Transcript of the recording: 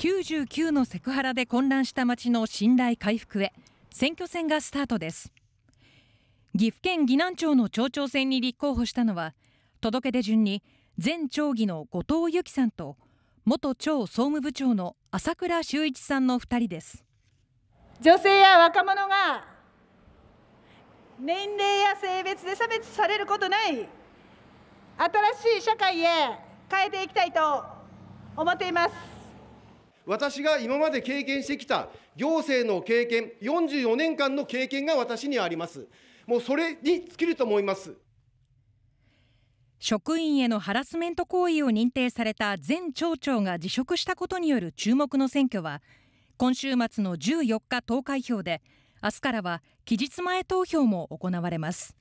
99のセクハラで混乱した町の信頼回復へ選挙戦がスタートです岐阜県岐南町の町長選に立候補したのは届け出順に前町議の後藤由紀さんと元町総務部長の朝倉修一さんの2人です女性や若者が年齢や性別で差別されることない新しい社会へ変えていきたいと思っています。私が今まで経験してきた行政の経験、44年間の経験が私にあります。もうそれに尽きると思います。職員へのハラスメント行為を認定された前町長が辞職したことによる注目の選挙は、今週末の14日投開票で、明日からは期日前投票も行われます。